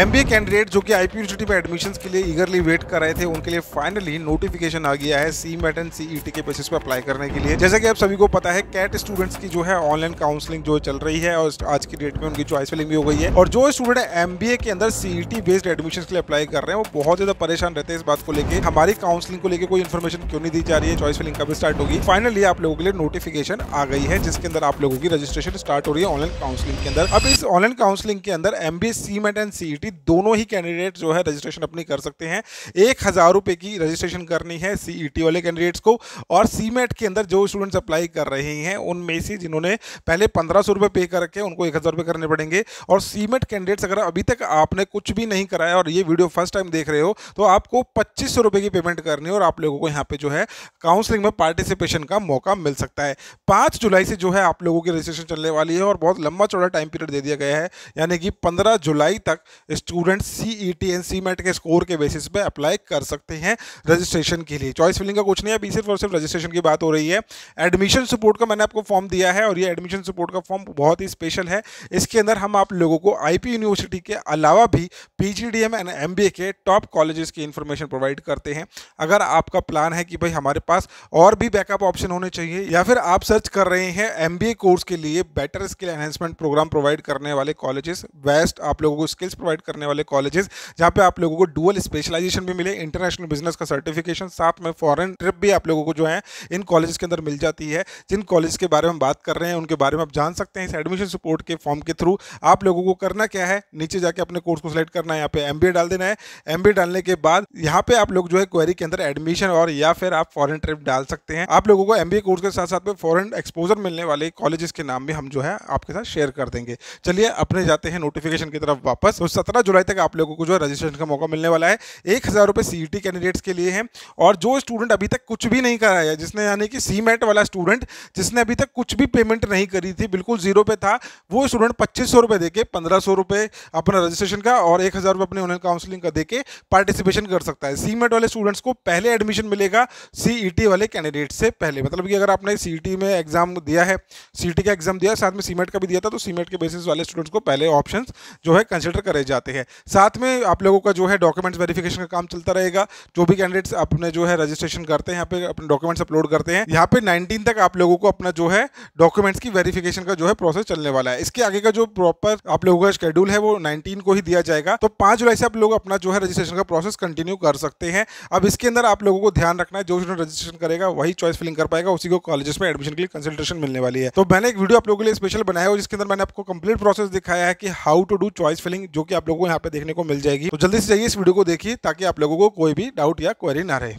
M B a candidate जो कि I university में एडमिशन के लिए ईगरली वेट कर रहे थे उनके लिए फाइनली नोटिफिकेशन आ गया है सी मेट एंड सीईटी के बेसिस पर अप्लाई करने के लिए जैसे कि आप सभी को पता है कैट स्टूडेंट्स की जो है ऑनलाइन काउंसलिंग जो चल रही है और आज की डेट में उनकी चॉइस फिलिंग भी हो गई है और जो स्टूडेंट एम के अंदर सीईटी बेस्ड एडमिशन के लिए अप्लाई कर रहे हैं वो बहुत ज्यादा परेशान रहते हैं इस बात को लेकर हमारी काउंसलिंग को लेकर कोई इन्फॉर्मेशन क्यों नहीं दी जा रही है चॉइस फिलिंग कब स्टार्ट होगी फाइनली आप लोगों के लिए नोटिफिकेशन आ गई है जिसके अंदर आप लोगों की रजिस्ट्रेशन स्टार्ट हो रही है ऑनलाइन काउंसलिंग के अंदर अब इस ऑनलाइन काउंसलिंग के अंदर M B C MAT and CET भी दोनों ही कैंडिडेट जो है रजिस्ट्रेशन अपनी कर सकते हैं एक हज़ार रुपए की रजिस्ट्रेशन करनी है सीईटी e वाले कैंडिडेट्स को और सीमेट के अंदर जो स्टूडेंट्स अप्लाई कर रहे हैं उनमें से जिन्होंने पहले पंद्रह सौ रुपए पे कर रखे उनको एक हज़ार रुपए करने पड़ेंगे और सीमेट कैंडिडेट्स अगर अभी तक आपने कुछ भी नहीं कराया और ये वीडियो फर्स्ट टाइम देख रहे हो तो आपको पच्चीस सौ रुपए की पेमेंट करनी है और आप लोगों को यहाँ पे जो है काउंसलिंग में पार्टिसिपेशन का मौका मिल सकता है पांच जुलाई से जो है आप लोगों की रजिस्ट्रेशन चलने वाली है और बहुत लंबा चौड़ा टाइम पीरियड दे दिया गया है यानी कि पंद्रह जुलाई तक student C E T and C MAT के स्कोर के बेसिस पे अप्लाई कर सकते हैं रजिस्ट्रेशन के लिए चॉइस फिलिंग का कुछ नहीं है अभी सिर्फ और सिर्फ रजिस्ट्रेशन की बात हो रही है एडमिशन सपोर्ट का मैंने आपको फॉर्म दिया है और ये एडमिशन सपोर्ट का फॉर्म बहुत ही स्पेशल है इसके अंदर हम आप लोगों को आई यूनिवर्सिटी के अलावा भी पी एंड एम के टॉप कॉलेजेस की इन्फॉर्मेशन प्रोवाइड करते हैं अगर आपका प्लान है कि भाई हमारे पास और भी बैकअप ऑप्शन होने चाहिए या फिर आप सर्च कर रहे हैं एम कोर्स के लिए better skill enhancement programme provide करने वाले कॉलेजेस बेस्ट आप लोगों को स्किल्स प्रोवाइड प्रोवाइड करने वाले कॉलेजेस जहाँ पे आप लोगों को डुअल स्पेशलाइजेशन भी मिले इंटरनेशनल बिजनेस का सर्टिफिकेशन साथ में फॉरन ट्रिप भी आप लोगों को जो है इन कॉलेज के अंदर मिल जाती है जिन कॉलेज के बारे में बात कर रहे हैं उनके बारे में आप जान सकते हैं इस एडमिशन सपोर्ट के फॉर्म के थ्रू आप लोगों को करना क्या है नीचे जाके अपने कोर्स को सिलेक्ट करना है यहाँ पे एमबीए डाल देना है एमबीए डालने के बाद यहाँ पे आप लोग जो है क्वेरी के अंदर एडमिशन और या फिर आप फॉरन ट्रिप डाल सकते हैं आप लोगों को एमबीए कोर्स के साथ साथ में फॉरन एक्सपोजर मिलने वाले कॉलेजेस के नाम भी हम जो है आपके साथ शेयर कर देंगे चलिए अपने जाते हैं नोटिफिकेशन की तरफ वापस तो सत्रह जुलाई तक आप लोगों को जो है रजिस्ट्रेशन का मौका मिलने वाला है एक हज़ार रुपये सी कैंडिडेट्स के लिए हैं और जो स्टूडेंट अभी तक कुछ भी नहीं कराया जिसने यानी कि सी वाला स्टूडेंट जिसने अभी तक कुछ भी पेमेंट नहीं करी थी बिल्कुल जीरो पे था वो स्टूडेंट पच्चीस सौ रुपये दे के पंद्रह सौ रुपये अपना रजिस्ट्रेशन का और एक हज़ार रुपये अपने ऑनलाइन काउंसिलिंग का दे के पार्टिसिपेशन कर सकता है सी वाले स्टूडेंट्स को पहले एडमिशन मिलेगा सी e वाले कैंडिडेट से पहले मतलब कि अगर आपने सी e में एग्जाम दिया है सी e का एग्जाम दिया साथ में सीमेंट का भी दिया था तो सीमेंट के बेसिस वाले स्टूडेंट्स को पहले ऑप्शन जो है कंसिडर करे जाते जाते हैं साथ में आप लोगों का जो है डॉक्यूमेंट्स वेरिफिकेशन का काम चलता रहेगा जो भी कैंडिडेट्स अपने जो है रजिस्ट्रेशन करते हैं यहाँ पे अपने डॉक्यूमेंट्स अपलोड करते हैं यहाँ पे नाइनटीन तक आप लोगों को अपना जो है डॉक्यूमेंट्स की वेरिफिकेशन का जो है प्रोसेस चलने वाला है इसके आगे का जो प्रॉपर आप लोगों का शेड्यूल है वो नाइनटीन को ही दिया जाएगा तो पांच जुलाई से आप लोग अपना जो है रजिस्ट्रेशन का प्रोसेस कंटिन्यू कर सकते हैं अब इसके अंदर आप लोगों को ध्यान रखना है जो स्टूडेंट रजिस्ट्रेशन करेगा वही चॉइस फिलिंग कर पाएगा उसी को कॉलेजेस में एडमिशन के लिए कंसल्टेशन मिलने वाली है तो मैंने एक वीडियो आप लोगों के लिए स्पेशल बनाया और जिसके अंदर मैंने आपको कंप्लीट प्रोसेस दिखाया है कि how to do choice filling जो कि आप लोगों को यहाँ पे देखने को मिल जाएगी तो जल्दी से जाइए इस वीडियो को देखिए ताकि आप लोगों को कोई भी डाउट या क्वेरी ना रहे